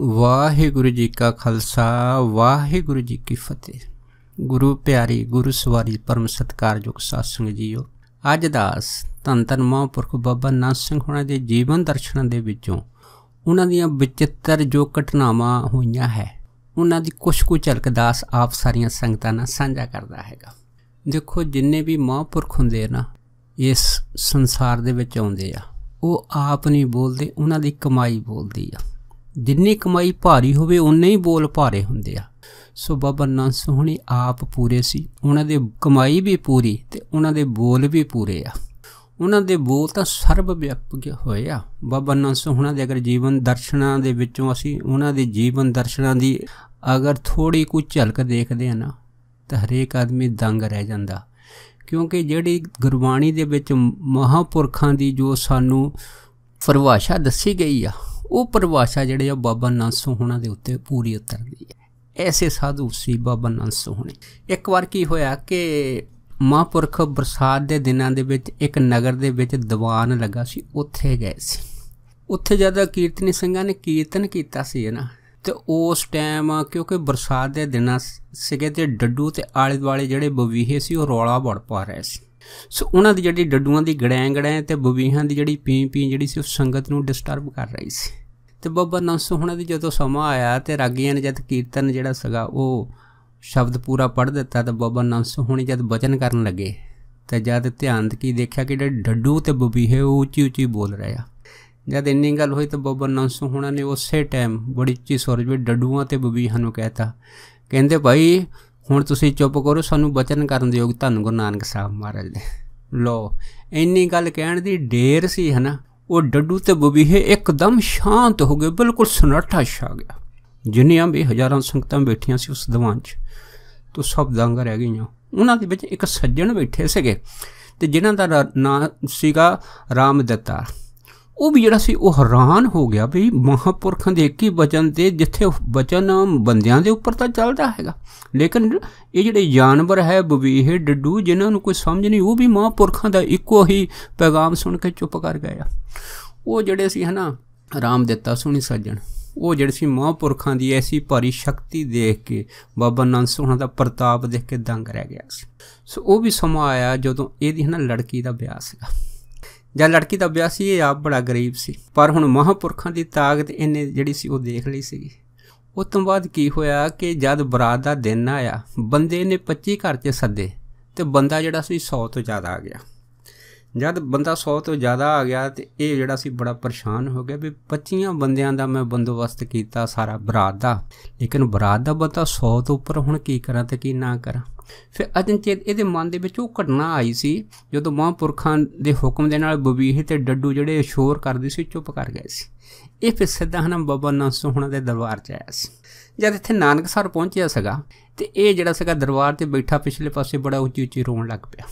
ਵਾਹਿਗੁਰੂ ਜੀ ਕਾ ਖਾਲਸਾ ਵਾਹਿਗੁਰੂ ਜੀ ਕੀ ਫਤਿਹ ਗੁਰੂ ਪਿਆਰੀ ਗੁਰੂ ਸਵਾਰੀ ਪਰਮ ਸਤਕਾਰਯੋਗ ਸੰਗ ਜੀਓ ਅੱਜ ਦਾਸ ਧੰਨ ਧੰਨ ਮਹਾਂਪੁਰਖ ਬਾਬਾ ਨਾਨਕ ਸਿੰਘ ਹੋਣਾ ਦੇ ਜੀਵਨ ਦਰਸ਼ਨ ਦੇ ਵਿੱਚੋਂ ਉਹਨਾਂ ਦੀਆਂ ਵਿਚਿੱਤਰ ਜੋ ਘਟਨਾਵਾਂ ਹੋਈਆਂ ਹੈ ਉਹਨਾਂ ਦੀ ਕੁਝ ਕੁ ਝਲਕ ਦਾਸ ਆਪ ਸਾਰੀਆਂ ਸੰਗਤਾਂ ਨਾਲ ਸਾਂਝਾ ਕਰਦਾ ਹੈਗਾ ਦੇਖੋ ਜਿੰਨੇ ਵੀ ਮਹਾਂਪੁਰਖ ਹੁੰਦੇ ਨਾ ਇਸ ਸੰਸਾਰ ਦੇ ਵਿੱਚ ਆਉਂਦੇ ਆ ਉਹ ਆਪ ਨਹੀਂ ਬੋਲਦੇ ਉਹਨਾਂ ਦੀ ਕਮਾਈ ਬੋਲਦੀ ਆ ਜਿੰਨੀ ਕਮਾਈ ਭਾਰੀ ਹੋਵੇ ਉਨੇ ਹੀ ਬੋਲ ਭਾਰੇ ਹੁੰਦੇ ਆ ਸੋ ਬਾਬਾ ਨਾਨਕ ਸੋਹਣੀ ਆਪ ਪੂਰੇ ਸੀ ਉਹਨਾਂ ਦੇ ਕਮਾਈ ਵੀ ਪੂਰੀ ਤੇ ਉਹਨਾਂ ਦੇ ਬੋਲ ਵੀ ਪੂਰੇ ਆ ਉਹਨਾਂ ਦੇ ਬੋਲ ਤਾਂ ਸਰਬ ਵਿਆਪਕ ਹੋਏ ਆ ਬਾਬਾ ਨਾਨਕ ਸੋਹਣਾ ਦੇ ਅਗਰ ਜੀਵਨ ਦਰਸ਼ਨਾਂ ਦੇ ਵਿੱਚੋਂ ਅਸੀਂ ਉਹਨਾਂ ਦੇ ਜੀਵਨ ਦਰਸ਼ਨਾਂ ਦੀ ਅਗਰ ਥੋੜੀ ਕੁ ਝਲਕ ਦੇਖਦੇ ਆ ਨਾ ਤਾਂ ਹਰੇਕ ਆਦਮੀ ਦੰਗ ਰਹਿ ਜਾਂਦਾ ਕਿਉਂਕਿ ਜਿਹੜੀ ਗੁਰਬਾਣੀ ਦੇ ਵਿੱਚ ਮਹਾਪੁਰਖਾਂ ਦੀ ਜੋ ਸਾਨੂੰ ਪਰਿਭਾਸ਼ਾ ਦੱਸੀ ਗਈ ਆ ਉਹ ਪਰਿਭਾਸ਼ਾ ਜਿਹੜੇ ਆ ਬਾਬਾ ਨਾਨਸੂ ਹੋਣਾ ਦੇ ਉੱਤੇ ਪੂਰੀ ਉਤਰਦੀ ਹੈ ਐਸੇ ਸਾਧੂ ਸੀ ਬਾਬਾ ਨਾਨਸੂ ਹੋਣੇ ਇੱਕ ਵਾਰ ਕੀ ਹੋਇਆ ਕਿ ਮਹਾਂਪੁਰਖ ਬਰਸਾਤ ਦੇ ਦਿਨਾਂ ਦੇ ਵਿੱਚ ਇੱਕ ਨਗਰ ਦੇ ਵਿੱਚ ਦੀਵਾਨ ਲੱਗਾ ਸੀ ਉੱਥੇ ਗਏ ਸੀ ਉੱਥੇ ਜਦ ਕੀਰਤਨੀ ਸਿੰਘਾਂ ਨੇ ਕੀਰਤਨ ਕੀਤਾ ਸੀ ਨਾ ਤੇ ਉਸ ਟਾਈਮ ਕਿਉਂਕਿ ਬਰਸਾਤ ਦੇ ਦਿਨਾਂ ਸੀਗੇ ਤੇ ਡੱਡੂ ਤੇ ਆਲੇ ਦੁਆਲੇ ਜਿਹੜੇ ਬਵੀਹੇ ਸੀ ਉਹ ਰੌਲਾ ਵੜ ਪਾ ਰਹੇ ਸੀ ਸੋ ਉਹਨਾਂ ਦੀ ਜਿਹੜੀ ਡੱਡੂਆਂ ਦੀ ਗੜੈਂ ਗੜੈਂ ਤੇ ਬਬੀਹਾਂ ਦੀ ਜਿਹੜੀ ਪੀ ਪੀ ਜਿਹੜੀ ਸੀ ਉਹ ਸੰਗਤ ਨੂੰ ਡਿਸਟਰਬ ਕਰ ਰਹੀ ਸੀ ਤੇ ਬਾਬਾ ਨੰਸ ਹੁਣਾਂ ਦੀ ਜਦੋਂ ਸਮਾਂ ਆਇਆ ਤੇ ਰਾਗੀਆਂ ਨੇ ਜਦ ਕੀਰਤਨ ਜਿਹੜਾ ਸਗਾ ਉਹ ਸ਼ਬਦ ਪੂਰਾ ਪੜ ਦਿੱਤਾ ਤਾਂ ਬਾਬਾ ਨੰਸ ਹੁਣੀ ਜਦ ਬਚਨ ਕਰਨ ਲੱਗੇ ਤੇ ਜਦ ਧਿਆਨ ਕੀ ਦੇਖਿਆ ਕਿ ਜਿਹੜੇ ਡੱਡੂ ਤੇ ਬਬੀਹੇ ਉਹ ਉੱਚੀ ਉੱਚੀ ਬੋਲ ਰਹੇ ਆ ਜਦ ਇੰਨੀ ਗੱਲ ਹੋਈ ਤਾਂ ਬਾਬਾ ਨੰਸ ਹੁਣਾਂ ਨੇ ਉਸੇ ਟਾਈਮ ਬੜੀ ਉੱਚੀ ਸੁਰ ਵਿੱਚ ਡੱਡੂਆਂ ਤੇ ਬਬੀਹਾਂ ਨੂੰ ਕਹਿਤਾ ਕਹਿੰਦੇ ਭਾਈ ਹੁਣ ਤੁਸੀਂ ਚੁੱਪ ਕਰੋ ਸਾਨੂੰ ਬਚਨ ਕਰਨ ਦੇ ਯੋਗ ਧੰਨ ਗੁਰੂ ਨਾਨਕ ਸਾਹਿਬ ਮਹਾਰਾਜ ਦੇ ਲੋ ਇੰਨੀ ਗੱਲ ਕਹਿਣ ਦੀ ਢੇਰ ਸੀ ਹਨਾ ਉਹ ਡੱਡੂ ਤੇ ਬਬੀਹੇ ਇੱਕਦਮ ਸ਼ਾਂਤ ਹੋ ਗਏ ਬਿਲਕੁਲ ਸੁਨੱਠਾ ਛਾ ਗਿਆ ਜਿੰਨੀਆਂ ਵੀ ਹਜ਼ਾਰਾਂ ਸੰਗਤਾਂ ਬੈਠੀਆਂ ਸੀ ਉਸ ਦੀਵਾਨ 'ਚ ਤੋਂ ਸਭ ਦੰਗ ਰਹਿ ਗਈਆਂ ਉਹਨਾਂ ਦੇ ਵਿੱਚ ਇੱਕ ਸੱਜਣ ਬੈਠੇ ਸੀਗੇ ਤੇ ਜਿਨ੍ਹਾਂ ਦਾ ਨਾਂ ਸੀਗਾ ਰਾਮਦਤਾ ਉਹ ਵੀ ਜਿਹੜਾ ਸੀ ਉਹ ਹੈਰਾਨ ਹੋ ਗਿਆ ਵੀ ਮਹਾਪੁਰਖਾਂ ਦੇ ਇੱਕ ਹੀ ਬਚਨ ਤੇ ਜਿੱਥੇ ਬਚਨ ਬੰਦਿਆਂ ਦੇ ਉੱਪਰ ਤਾਂ ਚੱਲਦਾ ਹੈਗਾ ਲੇਕਿਨ ਇਹ ਜਿਹੜੇ ਜਾਨਵਰ ਹੈ ਬਵੀਹ ਡੱਡੂ ਜਿਨ੍ਹਾਂ ਨੂੰ ਕੋਈ ਸਮਝ ਨਹੀਂ ਉਹ ਵੀ ਮਹਾਪੁਰਖਾਂ ਦਾ ਇੱਕੋ ਹੀ ਪੈਗਾਮ ਸੁਣ ਕੇ ਚੁੱਪ ਕਰ ਗਏ ਆ ਉਹ ਜਿਹੜੇ ਸੀ ਹਨਾ ਆਰਾਮ ਦਿੱਤਾ ਸੁਣੀ ਸੱਜਣ ਉਹ ਜਿਹੜੇ ਸੀ ਮਹਾਪੁਰਖਾਂ ਦੀ ਐਸੀ ਭਾਰੀ ਸ਼ਕਤੀ ਦੇਖ ਕੇ ਬਾਬਾ ਨੰਦ ਸੋਹਣਾ ਦਾ ਪ੍ਰਤਾਪ ਦੇਖ ਕੇ ਦੰਗ ਰਹਿ ਗਿਆ ਸੀ ਸੋ ਉਹ ਵੀ ਸਮਾਂ ਆਇਆ ਜਦੋਂ ਇਹਦੀ ਹਨਾ ਲੜਕੀ ਦਾ ਵਿਆਹ ਸੀਗਾ ਜਾਂ ਲੜਕੀ ਦਾ ਵਿਆਹ ਸੀ ਇਹ ਆਪ ਬੜਾ ਗਰੀਬ ਸੀ ਪਰ ਹੁਣ ਮਹਾਪੁਰਖਾਂ ਦੀ ਤਾਕਤ ਇਹਨੇ ਜਿਹੜੀ ਸੀ ਉਹ ਦੇਖ ਲਈ ਸੀ ਉਸ ਤੋਂ ਬਾਅਦ ਕੀ ਹੋਇਆ ਕਿ ਜਦ ਬਰਾਤ ਦਾ ਦਿਨ ਆਇਆ ਬੰਦੇ ਨੇ 25 ਘਰ 'ਚ ਸੱਦੇ ਤੇ ਬੰਦਾ ਜਿਹੜਾ ਸੀ 100 ਤੋਂ ਜ਼ਿਆਦਾ ਆ ਗਿਆ ਜਦ ਬੰਦਾ 100 ਤੋਂ ਜ਼ਿਆਦਾ ਆ ਗਿਆ ਤੇ ਇਹ ਜਿਹੜਾ ਸੀ ਬੜਾ ਪਰੇਸ਼ਾਨ ਹੋ ਗਿਆ ਵੀ 25 ਬੰਦਿਆਂ ਦਾ ਮੈਂ ਬੰਦੋਬਸਤ ਕੀਤਾ ਸਾਰਾ ਬਰਾਤ ਦਾ ਲੇਕਿਨ ਬਰਾਤ ਦਾ ਬੰਦਾ 100 ਤੋਂ ਉੱਪਰ ਹੁਣ ਕੀ ਕਰਾਂ ਤੇ ਕੀ ਨਾ ਕਰਾਂ ਫਿਰ ਅਚਨਚੇਤ ਇਹਦੇ ਮਨ ਦੇ ਵਿੱਚ ਉਹ ਘਟਨਾ ਆਈ ਸੀ ਜਦੋਂ ਮਹਾਂਪੁਰਖਾਂ ਦੇ ਹੁਕਮ ਦੇ ਨਾਲ ਬਬੀਹ ਤੇ ਡੱਡੂ ਜਿਹੜੇ ਸ਼ੋਰ ਕਰਦੇ ਸੀ ਚੁੱਪ ਕਰ ਗਏ ਸੀ ਇਹ ਫਿਰ ਸਿੱਧਾ ਹਨਮ ਬਾਬਾ ਨਾਨਕ ਹੁਣਾਂ ਦੇ ਦਰਬਾਰ 'ਚ ਆਇਆ ਸੀ ਜਦ ਇੱਥੇ ਸਰ ਪਹੁੰਚਿਆ ਸੀਗਾ ਤੇ ਇਹ ਜਿਹੜਾ ਸੀਗਾ ਦਰਬਾਰ ਤੇ ਬੈਠਾ ਪਿਛਲੇ ਪਾਸੇ ਬੜਾ ਉੱਚੀ ਉੱਚੀ ਰੋਣ ਲੱਗ ਪਿਆ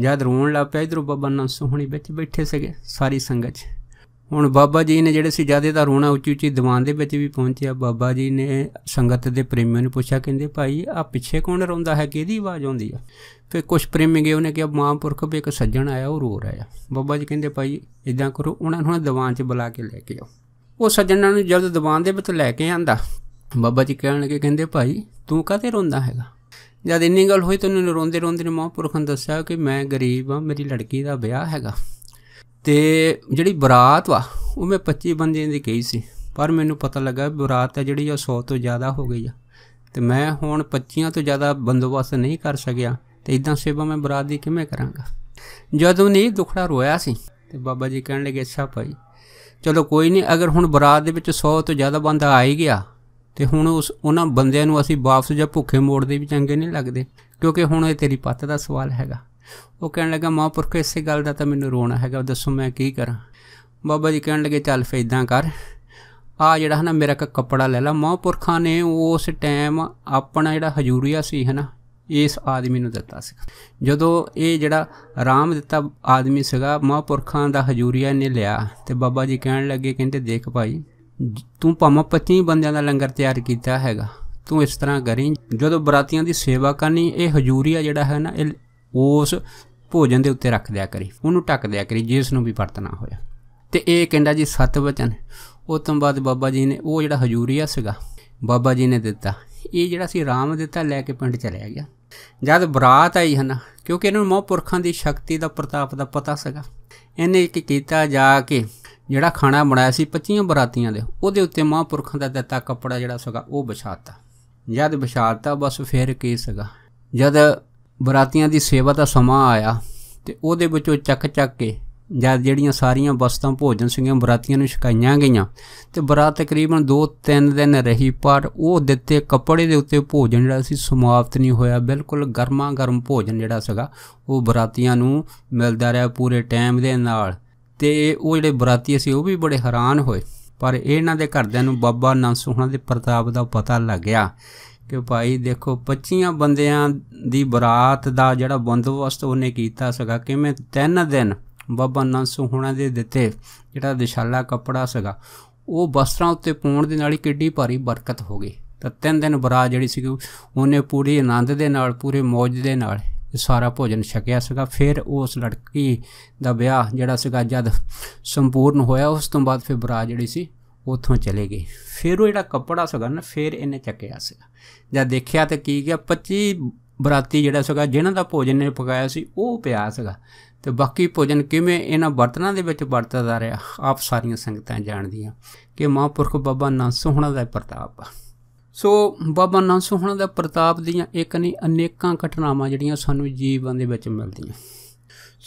ਜਦ ਰੋਣ ਲੱਗ ਪਿਆ ਇਧਰੋਂ ਬਾਬਾ ਨਾਲ ਸੋਹਣੀ ਵਿੱਚ ਬੈਠੇ ਸੀਗੇ ਸਾਰੀ ਸੰਗਤ 'ਚ ਹੁਣ ਬਾਬਾ ਜੀ ਨੇ ਜਿਹੜੇ ਸੀ ਜਿਆਦੇ ਦਾ ਰੋਣਾ ਉੱਚੀ ਉੱਚੀ ਦੀਵਾਨ ਦੇ ਵਿੱਚ ਵੀ ਪਹੁੰਚਿਆ ਬਾਬਾ ਜੀ ਨੇ ਸੰਗਤ ਦੇ ਪ੍ਰੇਮੀਆਂ ਨੂੰ ਪੁੱਛਿਆ ਕਹਿੰਦੇ ਭਾਈ ਆ ਪਿੱਛੇ ਕੌਣ ਰੋਂਦਾ ਹੈ ਕਿਹਦੀ ਆਵਾਜ਼ ਆਉਂਦੀ ਆ ਫੇ ਕੁਝ ਪ੍ਰੇਮੀ ਗਏ ਉਹਨੇ ਕਿਹਾ ਮਹਾਂਪੁਰਖ ਵੀ ਇੱਕ ਸੱਜਣ ਆਇਆ ਉਹ ਰੋ ਰਿਹਾ ਬਾਬਾ ਜੀ ਕਹਿੰਦੇ ਭਾਈ ਇਦਾਂ ਕਰੋ ਉਹਨਾਂ ਨੂੰ ਦੀਵਾਨ 'ਚ ਬੁਲਾ ਕੇ ਲੈ ਕੇ ਆਓ ਉਹ ਸੱਜਣਾਂ ਨੂੰ ਜਦ ਦੀਵਾਨ ਦੇ ਵਿੱਚ ਲੈ ਕੇ ਆਂਦਾ ਬਾਬਾ ਜੀ ਕਹਿਣ ਲੱਗੇ ਕਹਿੰਦੇ ਭਾਈ ਤੂੰ ਕਾਹਤੇ ਰੋਂਦਾ ਹੈਗਾ ਜਦ ਇੰਨੀ ਗੱਲ ਹੋਈ ਤਾਂ ਉਹਨੇ ਰੋਂਦੇ ਰੋਂਦੇ ਨੇ ਮਹਾਂਪੁਰਖ ਨੂੰ ਦੱਸਿਆ ਕਿ ਮੈਂ ਗਰੀਬ ਆ ਮੇਰੀ ਲੜਕੀ ਦਾ ਵਿਆਹ ਹੈਗਾ ਤੇ ਜਿਹੜੀ ਬਰਾਤ ਵਾ ਉਹ ਮੈਂ 25 ਬੰਦਿਆਂ ਦੀ ਕਹੀ ਸੀ ਪਰ ਮੈਨੂੰ ਪਤਾ ਲੱਗਾ ਬਰਾਤ ਹੈ ਜਿਹੜੀ ਉਹ 100 ਤੋਂ ਜ਼ਿਆਦਾ ਹੋ ਗਈ ਆ ਤੇ ਮੈਂ ਹੁਣ 25 ਤੋਂ ਜ਼ਿਆਦਾ ਬੰਦੋਬਸਤ ਨਹੀਂ ਕਰ ਸਕਿਆ ਤੇ ਇਦਾਂ ਸੇਵਾ ਮੈਂ ਬਰਾਤ ਦੀ ਕਿਵੇਂ ਕਰਾਂਗਾ ਜਦੋਂ ਨੇ ਦੁਖੜਾ ਰੋਇਆ ਸੀ ਤੇ ਬਾਬਾ ਜੀ ਕਹਿਣ ਲੱਗੇ ਅੱਛਾ ਭਾਈ ਚਲੋ ਕੋਈ ਨਹੀਂ ਅਗਰ ਹੁਣ ਬਰਾਤ ਦੇ ਵਿੱਚ 100 ਤੋਂ ਜ਼ਿਆਦਾ ਬੰਦਾ ਆ ਹੀ ਗਿਆ ਤੇ ਹੁਣ ਉਸ ਉਹਨਾਂ ਬੰਦਿਆਂ ਨੂੰ ਅਸੀਂ ਵਾਪਸ ਜਾਂ ਭੁੱਖੇ ਮੋੜਦੇ ਵੀ ਚੰਗੇ ਨਹੀਂ ਲੱਗਦੇ ਕਿਉਂਕਿ ਹੁਣ ਇਹ ਤੇਰੀ ਪੱਤ ਦਾ ਸਵਾਲ ਹੈਗਾ ਉਹ ਕਹਿਣ ਲੱਗਾ ਮਹਾਂਪੁਰਖ ਇਸੇ ਗੱਲ ਦਾ ਤਾਂ ਮੈਨੂੰ ਰੋਣਾ ਹੈਗਾ ਦੱਸੋ ਮੈਂ ਕੀ ਕਰਾਂ ਬਾਬਾ ਜੀ ਕਹਿਣ ਲੱਗੇ ਚੱਲ ਫੇ ਇਦਾਂ ਕਰ ਆ ਜਿਹੜਾ ਹਨਾ ਮੇਰਾ ਇੱਕ ਕੱਪੜਾ ਲੈ ਲੈ ਮਹਾਂਪੁਰਖਾਂ ਨੇ ਉਸ ਟਾਈਮ ਆਪਣਾ ਜਿਹੜਾ ਹਜ਼ੂਰੀਆ ਸੀ ਹਨਾ ਇਸ ਆਦਮੀ ਨੂੰ ਦਿੱਤਾ ਸੀ ਜਦੋਂ ਇਹ ਜਿਹੜਾ ਆਰਾਮ ਦਿੱਤਾ ਆਦਮੀ ਸੀਗਾ ਮਹਾਂਪੁਰਖਾਂ ਦਾ ਹਜ਼ੂਰੀਆ ਨੇ ਲਿਆ ਤੇ ਬਾਬਾ ਜੀ ਕਹਿਣ ਲੱਗੇ ਕਹਿੰਦੇ ਦੇਖ ਭਾਈ ਤੂੰ ਭਾਵੇਂ 25 ਬੰਦਿਆਂ ਦਾ ਲੰਗਰ ਤਿਆਰ ਕੀਤਾ ਹੈਗਾ ਤੂੰ ਇਸ ਤਰ੍ਹਾਂ ਕਰੀ ਜਦੋਂ ਬਰਾਤੀਆਂ ਦੀ ਸੇਵਾ ਕਰਨੀ ਇਹ ਹਜ਼ੂਰੀਆ ਜਿਹੜਾ ਹੈ ਨਾ ਇਹ ਉਸ ਭੋਜਨ ਦੇ ਉੱਤੇ ਰੱਖ ਦਿਆ ਕਰੀ ਉਹਨੂੰ ਟੱਕ ਦਿਆ ਕਰੀ ਜਿਸ ਨੂੰ ਵੀ ਵਰਤਣਾ ਹੋਇਆ ਤੇ ਇਹ ਕਹਿੰਦਾ ਜੀ ਸਤ ਵਚਨ ਉਸ ਤੋਂ ਬਾਅਦ ਬਾਬਾ ਜੀ ਨੇ ਉਹ ਜਿਹੜਾ ਹਜ਼ੂਰੀਆ ਸੀਗਾ ਬਾਬਾ ਜੀ ਨੇ ਦਿੱਤਾ ਇਹ ਜਿਹੜਾ ਸੀ ਰਾਮ ਦਿੱਤਾ ਲੈ ਕੇ ਪਿੰਡ ਚਲੇ ਗਿਆ ਜਦ ਬਰਾਤ ਆਈ ਹਨ ਕਿਉਂਕਿ ਇਹਨੂੰ ਮਹਾਂਪੁਰਖਾਂ ਦੀ ਸ਼ਕਤੀ ਦਾ ਪ੍ਰਤਾਪ ਦਾ ਪਤਾ ਸੀਗਾ ਇਹਨੇ ਇੱਕ ਕੀਤਾ ਜਾ ਕੇ ਜਿਹੜਾ ਖਾਣਾ ਬਣਾਇਆ ਸੀ 25 ਬਰਾਤੀਆਂ ਦੇ ਉਹਦੇ ਉੱਤੇ ਮਹਾਂਪੁਰਖਾਂ ਦਾ ਦਿੱਤਾ ਕੱਪੜਾ ਜਿਹੜਾ ਸੀਗਾ ਉਹ ਵਿਛਾਤਾ ਜਦ ਵਿਛਾਤਾ ਬਸ ਫਿਰ ਕੀ ਸੀਗਾ ਜਦ ਬਰਾਤੀਆਂ ਦੀ ਸੇਵਾ ਦਾ ਸਮਾਂ ਆਇਆ ਤੇ ਉਹਦੇ ਵਿੱਚੋਂ ਚੱਕ ਚੱਕ ਕੇ ਜਦ ਜਿਹੜੀਆਂ ਸਾਰੀਆਂ ਵਸਤਾਂ ਭੋਜਨ ਸਿੰਘਾਂ ਬਰਾਤੀਆਂ ਨੂੰ ਛਕਾਈਆਂ ਗਈਆਂ ਤੇ ਬਰਾਤ ਤਕਰੀਬਨ 2-3 ਦਿਨ ਰਹੀ ਪਰ ਉਹ ਦਿੱਤੇ ਕੱਪੜੇ ਦੇ ਉੱਤੇ ਭੋਜਨ ਜਿਹੜਾ ਸੀ ਸਮਾਪਤ ਨਹੀਂ ਹੋਇਆ ਬਿਲਕੁਲ ਗਰਮਾ ਗਰਮ ਭੋਜਨ ਜਿਹੜਾ ਸੀਗਾ ਉਹ ਬਰਾਤੀਆਂ ਨੂੰ ਮਿਲਦਾ ਰਿਹਾ ਪੂਰੇ ਟਾਈਮ ਦੇ ਨਾਲ ਤੇ ਉਹ ਜਿਹੜੇ ਬਰਾਤੀ ਸੀ ਉਹ ਵੀ ਬੜੇ ਹੈਰਾਨ ਹੋਏ ਪਰ ਇਹਨਾਂ ਦੇ ਘਰਦਿਆਂ ਨੂੰ ਬਾਬਾ ਨੰਸੂਹਣਾ ਦੇ ਪ੍ਰਤਾਪ ਦਾ ਪਤਾ ਲੱਗਿਆ ਕਿ ਭਾਈ ਦੇਖੋ 25 ਬੰਦਿਆਂ ਦੀ ਬਰਾਤ ਦਾ ਜਿਹੜਾ ਬੰਦੋਬਸਤ ਉਹਨੇ ਕੀਤਾ ਸਗਾ ਕਿਵੇਂ ਤਿੰਨ ਦਿਨ ਬਾਬਾ ਨੰਸੂਹਣਾ ਦੇ ਦਿੱਤੇ ਜਿਹੜਾ ਦਿਸ਼ਾਲਾ ਕੱਪੜਾ ਸਗਾ ਉਹ ਬਸਤਰਾਂ ਉੱਤੇ ਪਾਉਣ ਦੇ ਨਾਲ ਹੀ ਕਿੱਡੀ ਭਾਰੀ ਬਰਕਤ ਹੋ ਗਈ ਤਾਂ ਤਿੰਨ ਦਿਨ ਬਰਾਤ ਜਿਹੜੀ ਸੀ ਉਹਨੇ ਪੂਰੀ ਆਨੰਦ ਦੇ ਨਾਲ ਪੂਰੇ ਮौज ਦੇ ਨਾਲ ਸਾਰਾ ਭੋਜਨ ਛਕਿਆ ਸੀਗਾ ਫਿਰ ਉਸ ਲੜਕੀ ਦਾ ਵਿਆਹ ਜਿਹੜਾ ਸੀਗਾ ਜਦ ਸੰਪੂਰਨ ਹੋਇਆ ਉਸ ਤੋਂ ਬਾਅਦ ਫਿਰ ਬਰਾ ਜਿਹੜੀ ਸੀ ਉਥੋਂ ਚਲੇ ਗਏ ਫਿਰ ਉਹ ਜਿਹੜਾ ਕੱਪੜਾ ਸੀਗਾ ਨਾ ਫਿਰ ਇਹਨੇ ਚੱਕਿਆ ਸੀਗਾ ਜਦ ਦੇਖਿਆ ਤੇ ਕੀ ਗਿਆ 25 ਬਰਾਤੀ ਜਿਹੜਾ ਸੀਗਾ ਜਿਨ੍ਹਾਂ ਦਾ ਭੋਜਨ ਨੇ ਪਕਾਇਆ ਸੀ ਉਹ ਪਿਆ ਸੀਗਾ ਤੇ ਬਾਕੀ ਭੋਜਨ ਕਿਵੇਂ ਇਹਨਾਂ ਬਰਤਨਾਂ ਦੇ ਵਿੱਚ ਵਰਤਦਾ ਰਿਹਾ ਆਪ ਸਾਰੀਆਂ ਸੰਗਤਾਂ ਜਾਣਦੀਆਂ ਕਿ ਮਹਾਂਪੁਰਖ ਬਾਬਾ ਨਾਨਕ ਸੋਹਣਾ ਦਾ ਪ੍ਰਤਾਪ ਆ ਸੋ ਬਾਬਾ ਨਾਨਕ ਹੁਣਾਂ ਦਾ ਪ੍ਰਤਾਪ ਦੀਆਂ ਇੱਕ ਨਹੀਂ ਅਨੇਕਾਂ ਘਟਨਾਵਾਂ ਜਿਹੜੀਆਂ ਸਾਨੂੰ ਜੀਵਨ ਦੇ ਵਿੱਚ ਮਿਲਦੀਆਂ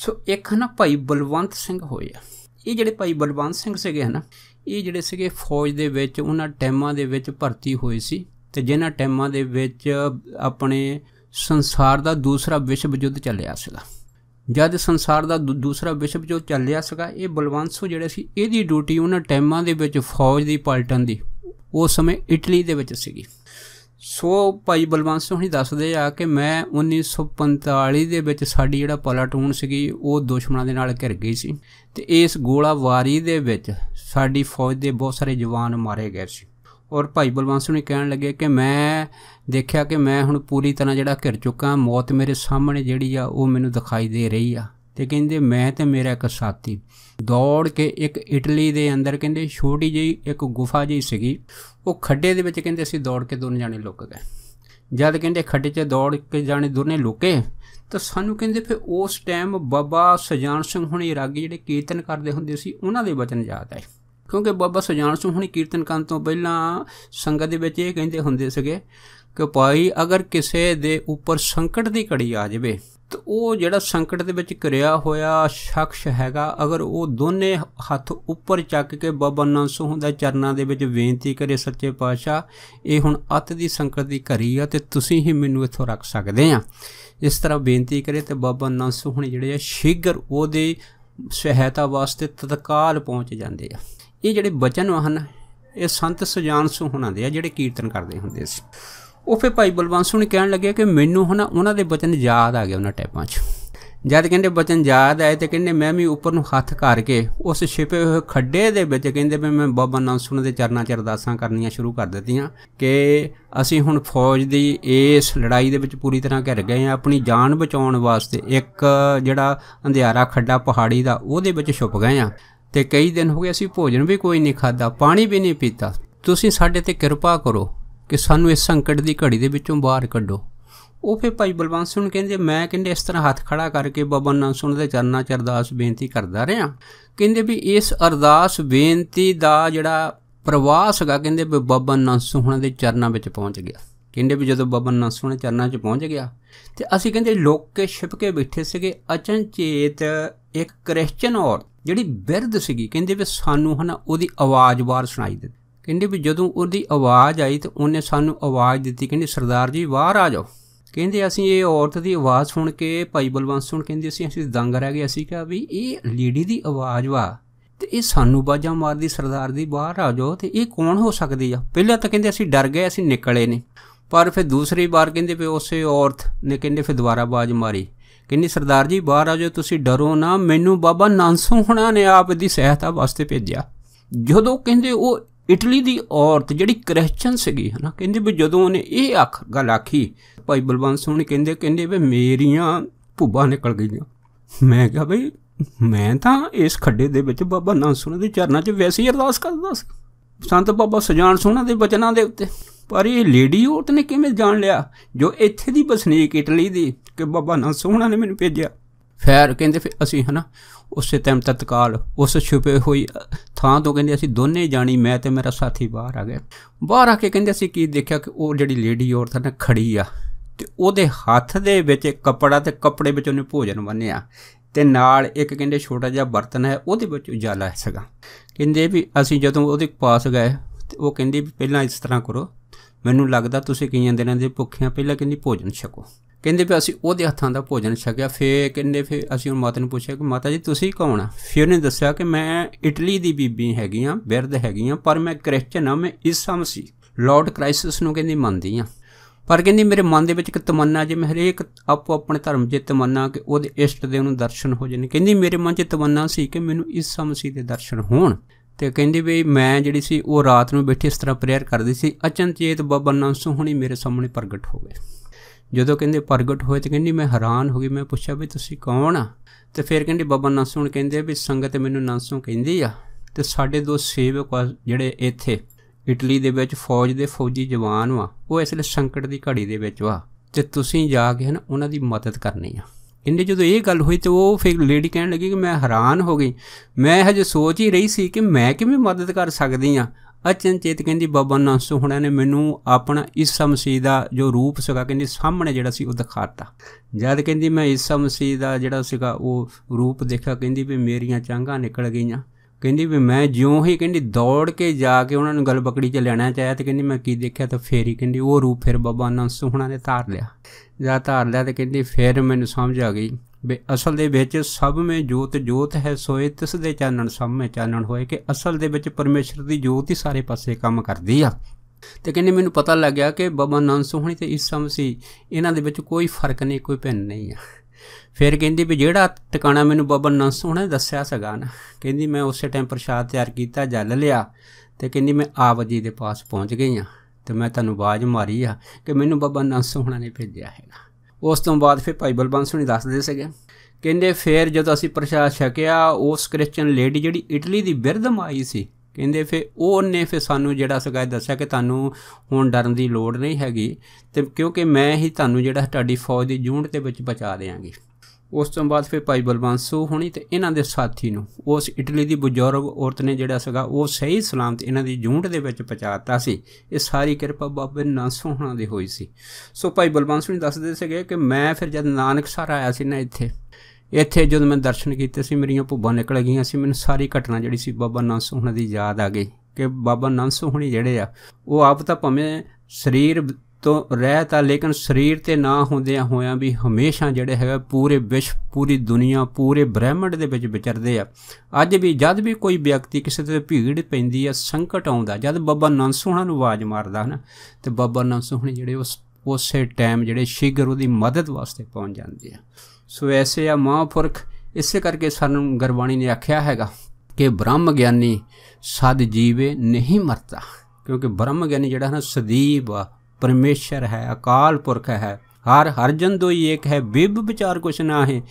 ਸੋ ਇੱਕ ਨਾ ਭਾਈ ਬਲਵੰਤ ਸਿੰਘ ਹੋਏ ਆ ਇਹ ਜਿਹੜੇ ਭਾਈ ਬਲਵੰਤ ਸਿੰਘ ਸੀਗੇ ਹਨਾ ਇਹ ਜਿਹੜੇ ਸੀਗੇ ਫੌਜ ਦੇ ਵਿੱਚ ਉਹਨਾਂ ਟਾਈਮਾਂ ਦੇ ਵਿੱਚ ਭਰਤੀ ਹੋਏ ਸੀ ਤੇ ਜਿਨ੍ਹਾਂ ਟਾਈਮਾਂ ਦੇ ਵਿੱਚ ਆਪਣੇ ਸੰਸਾਰ ਦਾ ਦੂਸਰਾ ਵਿਸ਼ਵ ਯੁੱਧ ਚੱਲਿਆ ਸੀਗਾ ਜਦ ਸੰਸਾਰ ਦਾ ਦੂਸਰਾ ਵਿਸ਼ਵ ਯੁੱਧ ਚੱਲਿਆ ਸੀਗਾ ਇਹ ਬਲਵੰਤ ਸਿੰਘ ਜਿਹੜੇ ਸੀ ਇਹਦੀ ਡਿਊਟੀ ਉਹਨਾਂ ਟਾਈਮਾਂ ਦੇ ਵਿੱਚ ਫੌਜ ਦੀ ਪਲਟਨ ਦੀ ਉਸ ਸਮੇਂ ਇਟਲੀ ਦੇ ਵਿੱਚ ਸੀਗੀ ਸੋ ਭਾਈ ਬਲਵੰਤ ਸਿੰਘ ਹੁਣੀ ਦੱਸਦੇ ਆ ਕਿ ਮੈਂ 1945 ਦੇ ਵਿੱਚ ਸਾਡੀ ਜਿਹੜਾ ਪਲਾਟੂਨ ਸੀਗੀ ਉਹ ਦੁਸ਼ਮਣਾਂ ਦੇ ਨਾਲ ਘਿਰ ਗਈ ਸੀ ਤੇ ਇਸ ਗੋਲਾਵਾਰੀ ਦੇ ਵਿੱਚ ਸਾਡੀ ਫੌਜ ਦੇ ਬਹੁਤ ਸਾਰੇ ਜਵਾਨ ਮਾਰੇ ਗਏ ਸੀ ਔਰ ਭਾਈ ਬਲਵੰਤ ਸਿੰਘ ਨੇ ਕਹਿਣ ਲੱਗੇ ਕਿ ਮੈਂ ਦੇਖਿਆ ਕਿ ਮੈਂ ਹੁਣ ਪੂਰੀ ਤਰ੍ਹਾਂ ਜਿਹੜਾ ਘਿਰ ਚੁੱਕਾ ਮੌਤ ਮੇਰੇ ਸਾਹਮਣੇ ਜਿਹੜੀ ਆ ਉਹ ਮੈਨੂੰ ਦਿਖਾਈ ਦੇ ਰਹੀ ਆ ਤੇ ਕਹਿੰਦੇ ਮੈਂ ਤੇ ਮੇਰਾ ਇੱਕ ਸਾਥੀ ਦੌੜ ਕੇ ਇੱਕ ਇਟਲੀ ਦੇ ਅੰਦਰ ਕਹਿੰਦੇ ਛੋਟੀ ਜਿਹੀ ਇੱਕ ਗੁਫਾ ਜਿਹੀ ਸੀਗੀ ਉਹ ਖੱਡੇ ਦੇ ਵਿੱਚ ਕਹਿੰਦੇ ਅਸੀਂ ਦੌੜ ਕੇ ਦੋਨੇ ਜਾਣੇ ਲੁੱਕ ਗਏ ਜਦ ਕਹਿੰਦੇ ਖੱਡੇ 'ਚ ਦੌੜ ਕੇ ਜਾਣੇ ਦੋਨੇ ਲੁਕੇ ਤਾਂ ਸਾਨੂੰ ਕਹਿੰਦੇ ਫਿਰ ਉਸ ਟਾਈਮ ਬਾਬਾ ਸਜਾਨ ਸਿੰਘ ਹੁਣੇ ਰਾਗੀ ਜਿਹੜੇ ਕੀਰਤਨ ਕਰਦੇ ਹੁੰਦੇ ਸੀ ਉਹਨਾਂ ਦੇ ਬਚਨ ਯਾਦ ਆਏ ਕਿਉਂਕਿ ਬਾਬਾ ਸੁਜਾਨ ਸਿੰਘ ਹੁਣੀ ਕੀਰਤਨ ਕਰਨ ਤੋਂ ਪਹਿਲਾਂ ਸੰਗਤ ਦੇ ਵਿੱਚ ਇਹ ਕਹਿੰਦੇ ਹੁੰਦੇ ਸੀਗੇ ਕਿ ਭਾਈ ਅਗਰ ਕਿਸੇ ਦੇ ਉੱਪਰ ਸੰਕਟ ਦੀ ਘੜੀ ਆ ਜਾਵੇ ਤਾਂ ਉਹ ਜਿਹੜਾ ਸੰਕਟ ਦੇ ਵਿੱਚ ਕਰਿਆ ਹੋਇਆ ਸ਼ਖਸ ਹੈਗਾ ਅਗਰ ਉਹ ਦੋਨੇ ਹੱਥ ਉੱਪਰ ਚੱਕ ਕੇ ਬਾਬਾ ਨਾਨਕ ਦੇ ਚਰਨਾਂ ਦੇ ਵਿੱਚ ਬੇਨਤੀ ਕਰੇ ਸੱਚੇ ਪਾਤਸ਼ਾਹ ਇਹ ਹੁਣ ਅਤ ਦੀ ਸੰਕਟ ਦੀ ਘੜੀ ਆ ਤੇ ਤੁਸੀਂ ਹੀ ਮੈਨੂੰ ਇੱਥੋਂ ਰੱਖ ਸਕਦੇ ਆ ਇਸ ਤਰ੍ਹਾਂ ਬੇਨਤੀ ਕਰੇ ਤੇ ਬਾਬਾ ਨਾਨਕ ਸਿੰਘ ਜਿਹੜੇ ਆ ਸ਼ੀਗਰ ਉਹਦੇ ਸਹਾਇਤਾ ਵਾਸਤੇ ਤਤਕਾਲ ਪਹੁੰਚ ਜਾਂਦੇ ਆ ਇਹ ਜਿਹੜੇ ਬਚਨ ਹਨ ਇਹ ਸੰਤ ਸੁਜਾਨ ਸੋ ਹੁਣਾਂ ਦੇ ਆ ਜਿਹੜੇ ਕੀਰਤਨ ਕਰਦੇ ਹੁੰਦੇ ਸੀ ਉਹ ਫੇ ਭਾਈ ਬਲਵੰਸ ਨੂੰ ਕਹਿਣ ਲੱਗੇ ਕਿ ਮੈਨੂੰ ਹੁਣ ਉਹਨਾਂ ਦੇ ਬਚਨ ਯਾਦ ਆ ਗਏ ਉਹਨਾਂ ਟੈਪਾਂ 'ਚ ਜਦ ਕਹਿੰਦੇ ਬਚਨ ਯਾਦ ਆਏ ਤੇ ਕਹਿੰਦੇ ਮੈਂ ਵੀ ਉੱਪਰ ਨੂੰ ਹੱਥ ਕਰਕੇ ਉਸ ਛਿਪੇ ਹੋਏ ਖੱਡੇ ਦੇ ਵਿੱਚ ਕਹਿੰਦੇ ਵੀ ਮੈਂ ਬਾਬਾ ਨਾਨਕ ਸੁਣ ਦੇ ਚਰਨਾਂ 'ਚ ਅਰਦਾਸਾਂ ਕਰਨੀਆਂ ਸ਼ੁਰੂ ਕਰ ਦਿੱਤੀਆਂ ਕਿ ਅਸੀਂ ਹੁਣ ਫੌਜ ਦੀ ਇਸ ਲੜਾਈ ਦੇ ਵਿੱਚ ਪੂਰੀ ਤਰ੍ਹਾਂ ਘਿਰ ਗਏ ਆ ਆਪਣੀ ਜਾਨ ਬਚਾਉਣ ਵਾਸਤੇ ਇੱਕ ਜਿਹੜਾ ਅੰਧਿਆਰਾ ਖੱਡਾ ਪਹਾੜੀ ਦਾ ਉਹਦੇ ਵਿੱਚ ਛੁਪ ਗਏ ਆ ਤੇ ਕਈ ਦਿਨ ਹੋ ਗਏ ਅਸੀਂ ਭੋਜਨ ਵੀ ਕੋਈ ਨਹੀਂ ਖਾਦਾ ਪਾਣੀ ਵੀ ਨਹੀਂ ਪੀਤਾ ਤੁਸੀਂ ਸਾਡੇ ਤੇ ਕਿਰਪਾ ਕਰੋ ਕਿ ਸਾਨੂੰ ਇਸ ਸੰਕਟ ਦੀ ਘੜੀ ਦੇ ਵਿੱਚੋਂ ਬਾਹਰ ਕੱਢੋ ਉਹ ਫੇ ਭਾਈ ਬਲਵੰਤ ਸਿੰਘ ਕਹਿੰਦੇ ਮੈਂ ਕਹਿੰਦੇ ਇਸ ਤਰ੍ਹਾਂ ਹੱਥ ਖੜਾ ਕਰਕੇ ਬਾਬਾ ਨਾਨਕ ਸਿੰਘ ਦੇ ਚਰਨਾਂ 'ਚ ਅਰਦਾਸ ਬੇਨਤੀ ਕਰਦਾ ਰਿਹਾ ਕਹਿੰਦੇ ਵੀ ਇਸ ਅਰਦਾਸ ਬੇਨਤੀ ਦਾ ਜਿਹੜਾ ਪ੍ਰਵਾਹ ਸੀਗਾ ਕਹਿੰਦੇ ਵੀ ਬਾਬਾ ਨਾਨਕ ਸਿੰਘ ਦੇ ਚਰਨਾਂ ਵਿੱਚ ਪਹੁੰਚ ਗਿਆ ਕਹਿੰਦੇ ਵੀ ਜਦੋਂ ਬਾਬਾ ਨਾਨਕ ਸਿੰਘ ਦੇ ਚਰਨਾਂ 'ਚ ਪਹੁੰਚ ਗਿਆ ਤੇ ਅਸੀਂ ਕਹਿੰਦੇ ਲੋਕ ਕੇ ਛਿਪ ਕੇ ਬੈਠੇ ਸੀਗੇ ਅਚਨਚੇਤ ਇੱਕ ਕ੍ਰਿਸਚਨ ਔਰਤ ਜਿਹੜੀ ਬਿਰਧ ਸੀਗੀ ਕਹਿੰਦੇ ਵੀ ਸਾਨੂੰ ਹਨਾ ਉਹਦੀ ਆਵਾਜ਼ ਬਾਹਰ ਸੁਣਾਈ ਦਿੱਤੀ ਕਹਿੰਦੇ ਵੀ ਜਦੋਂ ਉਹਦੀ ਆਵਾਜ਼ ਆਈ ਤਾਂ ਉਹਨੇ ਸਾਨੂੰ ਆਵਾਜ਼ ਦਿੱਤੀ ਕਹਿੰਦੇ ਸਰਦਾਰ ਜੀ ਬਾਹਰ ਆ ਜਾਓ ਕਹਿੰਦੇ ਅਸੀਂ ਇਹ ਔਰਤ ਦੀ ਆਵਾਜ਼ ਸੁਣ ਕੇ ਭਾਈ ਬਲਵੰਤ ਸੁਣ ਕਹਿੰਦੇ ਅਸੀਂ ਅਸੀਂ ਦੰਗ ਰਹਿ ਗਏ ਅਸੀਂ ਕਿਹਾ ਵੀ ਇਹ ਲੇਡੀ ਦੀ ਆਵਾਜ਼ ਵਾ ਤੇ ਇਹ ਸਾਨੂੰ ਬਾਜਾ ਮਾਰਦੀ ਸਰਦਾਰ ਦੀ ਬਾਹਰ ਆ ਜਾਓ ਤੇ ਇਹ ਕੌਣ ਹੋ ਸਕਦੀ ਆ ਪਹਿਲਾਂ ਤਾਂ ਕਹਿੰਦੇ ਅਸੀਂ ਡਰ ਗਏ ਅਸੀਂ ਨਿਕਲੇ ਨਹੀਂ ਪਰ ਫਿਰ ਦੂਸਰੀ ਵਾਰ ਕਹਿੰਦੇ ਵੀ ਉਸੇ ਔਰਤ ਨੇ ਕਹਿੰਦੇ ਫਿਰ ਦੁਬਾਰਾ ਬਾਜ ਮਾਰੀ ਕਹਿੰਦੀ ਸਰਦਾਰ ਜੀ ਬਾਹਰ ਆ ਜਾਓ ਤੁਸੀਂ ਡਰੋ ਨਾ ਮੈਨੂੰ ਬਾਬਾ ਨਾਨਸੂ ਹੁਣਾ ਨੇ ਆਪ ਦੀ ਸਹਾਇਤਾ ਵਾਸਤੇ ਭੇਜਿਆ ਜਦੋਂ ਕਹਿੰਦੇ ਉਹ ਇਟਲੀ ਦੀ ਔਰਤ ਜਿਹੜੀ ਕ੍ਰਿਸਚੀਅਨ ਸੀਗੀ ਹਨਾ ਕਹਿੰਦੇ ਵੀ ਜਦੋਂ ਉਹਨੇ ਇਹ ਅੱਖ ਗੱਲ ਆਖੀ ਭਾਈ ਬਲਵੰਤ ਸਿੰਘ ਕਹਿੰਦੇ ਕਹਿੰਦੇ ਵੀ ਮੇਰੀਆਂ ਭੁੱਬਾਂ ਨਿਕਲ ਗਈਆਂ ਮੈਂ ਕਿਹਾ ਬਈ ਮੈਂ ਤਾਂ ਇਸ ਖੱਡੇ ਦੇ ਵਿੱਚ ਬਾਬਾ ਨਾਨਸੂ ਦੇ ਚਰਨਾਂ 'ਚ ਵੈਸੇ ਹੀ ਅਰਦਾਸ ਕਰਦਾ ਸੀ ਸੰਤ ਬਾਬਾ ਸਜਾਨ ਸੋਹਣਾ ਦੇ ਬਚਨਾਂ ਦੇ ਉੱਤੇ ਪਰ ਇਹ ਲੇਡੀ ਔਰਤ ਨੇ ਕਿਵੇਂ ਜਾਣ ਲਿਆ ਜੋ ਇੱਥੇ ਦੀ ਬਸਨੀਕ ਇਟਲੀ ਦੀ ਕਿ ਬਾਬਾ ਨਾ ਸੋਹਣਾ ਨੇ ਮੈਨੂੰ ਭੇਜਿਆ ਫੈਰ ਕਹਿੰਦੇ ਫਿਰ ਅਸੀਂ ਹਨਾ ਉਸੇ ਟਾਈਮ ਤਤਕਾਲ ਉਸ ਛੁਪੇ ਹੋਈ ਥਾਂ ਤੋਂ ਕਹਿੰਦੇ ਅਸੀਂ ਦੋਨੇ ਜਾਣੀ ਮੈਂ ਤੇ ਮੇਰਾ ਸਾਥੀ ਬਾਹਰ ਆ ਗਏ ਬਾਹਰ ਆ ਕੇ ਕਹਿੰਦੇ ਅਸੀਂ ਕੀ ਦੇਖਿਆ ਕਿ ਉਹ ਜਿਹੜੀ ਲੇਡੀ ਔਰਤ ਨਾ ਖੜੀ ਆ ਤੇ ਉਹਦੇ ਹੱਥ ਦੇ ਵਿੱਚ ਕੱਪੜਾ ਤੇ ਕੱਪੜੇ ਵਿੱਚ ਉਹਨੇ ਭੋਜਨ ਬੰਨਿਆ ਤੇ ਨਾਲ ਇੱਕ ਕਹਿੰਦੇ ਛੋਟਾ ਜਿਹਾ ਬਰਤਨ ਹੈ ਉਹਦੇ ਵਿੱਚ ਉਜਾਲਾ ਹੈ ਸਗਾ ਕਹਿੰਦੇ ਵੀ ਅਸੀਂ ਜਦੋਂ ਉਹਦੇ ਪਾਸ ਗਏ ਤੇ ਉਹ ਕਹਿੰਦੀ ਵੀ ਪਹਿਲਾਂ ਇਸ ਤਰ੍ਹਾਂ ਕਰੋ ਮੈਨੂੰ ਲੱਗਦਾ ਤੁਸੀਂ ਕਈਆਂ ਦਿਨਾਂ ਦੇ ਭੁੱਖਿਆਂ ਪਹਿਲਾਂ ਕਹਿੰਦੀ ਭੋਜਨ ਛਕੋ ਕਹਿੰਦੇ ਵੀ ਅਸੀਂ ਉਹਦੇ ਹੱਥਾਂ ਦਾ ਭੋਜਨ ਛਕਿਆ ਫੇ ਕਹਿੰਦੇ ਫੇ ਅਸੀਂ ਉਹ ਮਾਤਾ ਨੂੰ ਪੁੱਛਿਆ ਕਿ ਮਾਤਾ ਜੀ ਤੁਸੀਂ ਕੌਣ ਆ ਫੇ ਉਹਨੇ ਦੱਸਿਆ ਕਿ ਮੈਂ ਇਟਲੀ ਦੀ ਬੀਬੀ ਹੈਗੀ ਆ ਬਿਰਧ ਹੈਗੀ ਆ ਪਰ ਮੈਂ ਕ੍ਰਿਸਚਨ ਆ ਮੈਂ ਇਸ ਸਮਸੀ ਲਾਰਡ ਕ੍ਰਾਈਸਸ ਨੂੰ ਕਹਿੰਦੀ ਮੰਨਦੀ ਆ ਪਰ ਕਹਿੰਦੀ ਮੇਰੇ ਮਨ ਦੇ ਵਿੱਚ ਇੱਕ ਤਮੰਨਾ ਜੇ ਮੈਂ ਹਰੇਕ ਆਪੋ ਆਪਣੇ ਧਰਮ ਜੇ ਤਮੰਨਾ ਕਿ ਉਹਦੇ ਇਸ਼ਟ ਦੇ ਉਹਨੂੰ ਦਰਸ਼ਨ ਹੋ ਜਾਣ ਕਹਿੰਦੀ ਮੇਰੇ ਮਨ 'ਚ ਤਮੰਨਾ ਸੀ ਕਿ ਮੈਨੂੰ ਇਸ ਸਮਸੀ ਦੇ ਦਰਸ਼ਨ ਹੋਣ ਤੇ ਕਹਿੰਦੀ ਵੀ ਮੈਂ ਜਿਹੜੀ ਸੀ ਉਹ ਰਾਤ ਨੂੰ ਬੈਠੀ ਇਸ ਤਰ੍ਹਾਂ ਪ੍ਰੇਅਰ ਕਰਦੀ ਸੀ ਅਚਨਚੇਤ ਬਾਬਾ ਨਾਨਸੂ ਹੁਣੀ ਮੇਰੇ ਸਾਹਮਣੇ ਪ੍ਰਗਟ ਹੋ ਗਏ ਜਦੋਂ ਕਹਿੰਦੇ ਪ੍ਰਗਟ ਹੋਏ ਤੇ ਕਹਿੰਦੀ ਮੈਂ ਹੈਰਾਨ ਹੋ ਗਈ ਮੈਂ ਪੁੱਛਿਆ ਵੀ ਤੁਸੀਂ ਕੌਣ ਆ ਤੇ ਫਿਰ ਕਹਿੰਦੀ ਬਾਬਾ ਨਾਨਸੂ ਹੁਣ ਕਹਿੰਦੇ ਵੀ ਸੰਗਤ ਮੈਨੂੰ ਨਾਨਸੂ ਕਹਿੰਦੀ ਆ ਤੇ ਸਾਡੇ ਦੋ ਸੇਵਕ ਜਿਹੜੇ ਇੱਥੇ ਇਟਲੀ ਦੇ ਵਿੱਚ ਫੌਜ ਦੇ ਫੌਜੀ ਜਵਾਨ ਵਾ ਉਹ ਇਸ ਲਈ ਸੰਕਟ ਦੀ ਘੜੀ ਦੇ ਵਿੱਚ ਵਾ ਤੇ ਤੁਸੀਂ ਜਾ ਕੇ ਹਨ ਉਹਨਾਂ ਦੀ ਮਦਦ ਕਰਨੀ ਆ ਇੰਨੇ ਜਦੋਂ ਇਹ ਗੱਲ ਹੋਈ ਤੇ ਉਹ ਫਿਰ ਲੇਡੀ ਕਹਿਣ ਲੱਗੀ ਕਿ ਮੈਂ ਹੈਰਾਨ ਹੋ ਗਈ ਮੈਂ ਹਜੇ ਸੋਚ ਹੀ ਰਹੀ ਸੀ ਕਿ ਮੈਂ ਕਿਵੇਂ ਮਦਦ ਕਰ ਸਕਦੀ ਆ ਅਚਨਚੇਤ ਕਹਿੰਦੀ ਬਾਬਾ ਨਾਸੂ ਹੁਣਾਂ ਨੇ ਮੈਨੂੰ ਆਪਣਾ ਈਸਾ ਮਸੀਹ ਦਾ ਜੋ ਰੂਪ ਸੀਗਾ ਕਹਿੰਦੀ ਸਾਹਮਣੇ ਜਿਹੜਾ ਸੀ ਉਹ ਦਿਖਾਤਾ ਜਦ ਕਹਿੰਦੀ ਮੈਂ ਈਸਾ ਮਸੀਹ ਦਾ ਜਿਹੜਾ ਸੀਗਾ ਉਹ ਰੂਪ ਦੇਖਿਆ ਕਹਿੰਦੀ ਵੀ ਮੇਰੀਆਂ ਚਾਂਗਾ ਨਿਕਲ ਗਈਆਂ ਕਹਿੰਦੀ ਵੀ ਮੈਂ ਜਿਉਂ ਹੀ ਕਹਿੰਦੀ ਦੌੜ ਕੇ ਜਾ ਕੇ ਉਹਨਾਂ ਨੂੰ ਗਲ ਬਕੜੀ ਚ ਲੈਣਾ ਚਾਹਿਆ ਤੇ ਕਹਿੰਦੀ ਮੈਂ ਕੀ ਦੇਖਿਆ ਤਾਂ ਫੇਰੀ ਕਹਿੰਦੀ ਉਹ ਰੂਪ ਫਿਰ ਬਾਬਾ ਨਾਨਕ ਸੁਹਣਾ ਨੇ ਧਾਰ ਲਿਆ ਜਾਂ ਧਾਰ ਲਿਆ ਤੇ ਕਹਿੰਦੀ ਫੇਰ ਮੈਨੂੰ ਸਮਝ ਆ ਗਈ ਵੀ ਅਸਲ ਦੇ ਵਿੱਚ ਸਭ ਮੇ ਜੋਤ ਜੋਤ ਹੈ ਸੋਏ ਤਿਸ ਦੇ ਚਾਨਣ ਸਭ ਮੇ ਚਾਨਣ ਹੋਏ ਕਿ ਅਸਲ ਦੇ ਵਿੱਚ ਪਰਮੇਸ਼ਰ ਦੀ ਜੋਤ ਹੀ ਸਾਰੇ ਪਾਸੇ ਕੰਮ ਕਰਦੀ ਆ ਤੇ ਕਹਿੰਦੀ ਮੈਨੂੰ ਪਤਾ ਲੱਗਿਆ ਕਿ ਬਾਬਾ ਨਾਨਕ ਸੁਹਣੀ ਤੇ ਇਸ ਸਮਸੀ ਇਹਨਾਂ ਦੇ ਵਿੱਚ ਕੋਈ ਫਰਕ ਨਹੀਂ ਕੋਈ ਭਿੰਨ ਨਹੀਂ ਆ ਫਿਰ ਕਹਿੰਦੀ ਵੀ ਜਿਹੜਾ ਟਿਕਾਣਾ ਮੈਨੂੰ ਬਾਬਾ ਨੰਸ ਉਹਨੇ ਦੱਸਿਆ ਸਗਾ ਨਾ ਕਹਿੰਦੀ ਮੈਂ ਉਸੇ ਟਾਈਮ ਪ੍ਰਸ਼ਾਦ ਤਿਆਰ ਕੀਤਾ ਜਲ ਲਿਆ ਤੇ ਕਹਿੰਦੀ ਮੈਂ ਆਪ ਜੀ ਦੇ ਪਾਸ ਪਹੁੰਚ ਗਈ ਆ ਤੇ ਮੈਂ ਤੁਹਾਨੂੰ ਆਵਾਜ਼ ਮਾਰੀ ਆ ਕਿ ਮੈਨੂੰ ਬਾਬਾ ਨੰਸ ਹੋਣਾ ਨੇ ਭੇਜਿਆ ਹੈਗਾ ਉਸ ਤੋਂ ਬਾਅਦ ਫਿਰ ਭਾਈ ਬਲਬੰਸ ਹੁਣੀ ਦੱਸਦੇ ਸੀਗੇ ਕਹਿੰਦੇ ਫਿਰ ਜਦੋਂ ਅਸੀਂ ਪ੍ਰਸ਼ਾਦ ਛਕਿਆ ਉਸ ਕ੍ਰਿਸਚੀਅਨ ਲੇਡੀ ਜਿਹੜੀ ਇਟਲੀ ਦੀ ਬਿਰਧਮ ਆਈ ਸੀ ਕਹਿੰਦੇ ਫੇ ਉਹਨੇ ਫੇ ਸਾਨੂੰ ਜਿਹੜਾ ਸਗਾ ਦੱਸਿਆ ਕਿ ਤੁਹਾਨੂੰ ਹੁਣ ਡਰਨ ਦੀ ਲੋੜ ਨਹੀਂ ਹੈਗੀ ਤੇ ਕਿਉਂਕਿ ਮੈਂ ਹੀ ਤੁਹਾਨੂੰ ਜਿਹੜਾ ਤੁਹਾਡੀ ਫੌਜ ਦੀ ਜੂੰਡ ਦੇ ਵਿੱਚ ਬਚਾ ਦੇਾਂਗੇ ਉਸ ਤੋਂ ਬਾਅਦ ਫਿਰ ਭਾਈ ਬਲਵੰਤ ਸੋ ਹੋਣੀ ਤੇ ਇਹਨਾਂ ਦੇ ਸਾਥੀ ਨੂੰ ਉਸ ਇਟਲੀ ਦੀ ਬਜ਼ੁਰਗ ਔਰਤ ਨੇ ਜਿਹੜਾ ਸਗਾ ਉਹ ਸਹੀ ਸਲਾਮਤ ਇਹਨਾਂ ਦੀ ਜੂੰਡ ਦੇ ਵਿੱਚ ਪਹੁੰਚਾਤਾ ਸੀ ਇਹ ਸਾਰੀ ਕਿਰਪਾ ਬਾਬੇ ਨਾਨਕ ਸੋਹਣਾ ਦੀ ਹੋਈ ਸੀ ਸੋ ਭਾਈ ਬਲਵੰਤ ਨੇ ਦੱਸਦੇ ਸੀਗੇ ਕਿ ਮੈਂ ਫਿਰ ਜਦ ਨਾਨਕ ਸਰ ਆਇਆ ਸੀ ਨਾ ਇੱਥੇ ਇੱਥੇ ਜਦੋਂ ਮੈਂ ਦਰਸ਼ਨ ਕੀਤੇ ਸੀ ਮੇਰੀਆਂ ਭੁੱਬਾਂ ਨਿਕਲ ਗਈਆਂ ਸੀ ਮੈਨੂੰ ਸਾਰੀ ਘਟਨਾ ਜਿਹੜੀ ਸੀ ਬਾਬਾ ਨਾਨਕ ਹੋਣਾ ਦੀ ਯਾਦ ਆ ਗਈ ਕਿ ਬਾਬਾ ਨਾਨਕ ਹੋਣੀ ਜਿਹੜੇ ਆ ਉਹ ਆਪ ਤਾਂ ਭਵੇਂ ਸਰੀਰ ਤੋਂ ਰਹਿਤ ਆ ਲੇਕਿਨ ਸਰੀਰ ਤੇ ਨਾ ਹੁੰਦਿਆਂ ਹੋਇਆਂ ਵੀ ਹਮੇਸ਼ਾ ਜਿਹੜੇ ਹੈਗਾ ਪੂਰੇ ਵਿਸ਼ ਪੂਰੀ ਦੁਨੀਆ ਪੂਰੇ ਬ੍ਰਹਿਮੰਡ ਦੇ ਵਿੱਚ ਵਿਚਰਦੇ ਆ ਅੱਜ ਵੀ ਜਦ ਵੀ ਕੋਈ ਵਿਅਕਤੀ ਕਿਸੇ ਤੇ ਭੀੜ ਪੈਂਦੀ ਆ ਸੰਕਟ ਆਉਂਦਾ ਜਦ ਬਾਬਾ ਨੰਸੋਹਣਾ ਨੂੰ ਆਵਾਜ਼ ਮਾਰਦਾ ਹਨ ਤੇ ਬਾਬਾ ਨੰਸੋਹਣੇ ਜਿਹੜੇ ਉਸ ਉਸੇ ਟਾਈਮ ਜਿਹੜੇ ਸ਼ੀਗਰ ਉਹਦੀ ਮਦਦ ਵਾਸਤੇ ਪਹੁੰਚ ਜਾਂਦੇ ਆ ਸੋ ਐਸੇ ਆ ਮਹਾਂਪੁਰਖ ਇਸੇ ਕਰਕੇ ਸਾਨੂੰ ਗੁਰਬਾਣੀ ਨੇ ਆਖਿਆ ਹੈਗਾ ਕਿ ਬ੍ਰਹਮ ਗਿਆਨੀ ਸਦ ਜੀਵੇ ਨਹੀਂ ਮਰਦਾ ਕਿਉਂਕਿ ਬ੍ਰਹਮ ਗਿਆਨੀ ਜਿਹੜਾ ਹੈ ਨਾ ਸਦੀਵ ਪਰਮੇਸ਼ਰ ਹੈ ਅਕਾਲ ਪੁਰਖ ਹੈ ਹਰ ਹਰਜਨ ਦੋਈ ਏਕ ਹੈ ਬਿਬ ਵਿਚਾਰ ਕੁਛ ਨਾ ਹੈ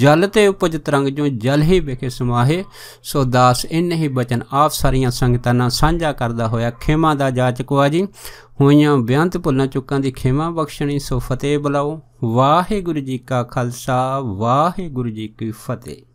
ਜਲ ਤੇ ਉਪਜ ਤਰੰਗ ਜੋ ਜਲ ਹੀ ਵਿਖੇ ਸਮਾਹੇ ਸੋ ਦਾਸ ਇਨ ਹੀ ਬਚਨ ਆਪ ਸਾਰੀਆਂ ਸੰਗਤਾਂ ਨਾਲ ਸਾਂਝਾ ਕਰਦਾ ਹੋਇਆ ਖੇਮਾ ਦਾ ਜਾਚਕਵਾ ਜੀ ਹੋਈਆਂ ਬਿਆੰਤ ਭੁੱਲਾਂ ਚੁੱਕਾਂ ਦੀ ਖੇਮਾ ਬਖਸ਼ਣੀ ਸੋ ਫਤਿਹ ਬਲਾਓ ਵਾਹਿਗੁਰੂ ਜੀ ਕਾ ਖਾਲਸਾ ਵਾਹਿਗੁਰੂ ਜੀ ਕੀ ਫਤਿਹ